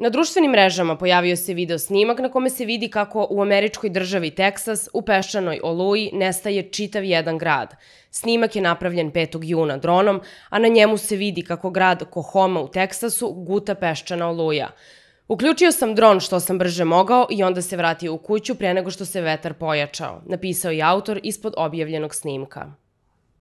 Na društvenim mrežama pojavio se video snimak na kome se vidi kako u američkoj državi Teksas u peščanoj oluji nestaje čitav jedan grad. Snimak je napravljen 5. juna dronom, a na njemu se vidi kako grad Kohoma u Teksasu guta peščana oluja. Uključio sam dron što sam brže mogao i onda se vratio u kuću pre nego što se vetar pojačao, napisao je autor ispod objavljenog snimka.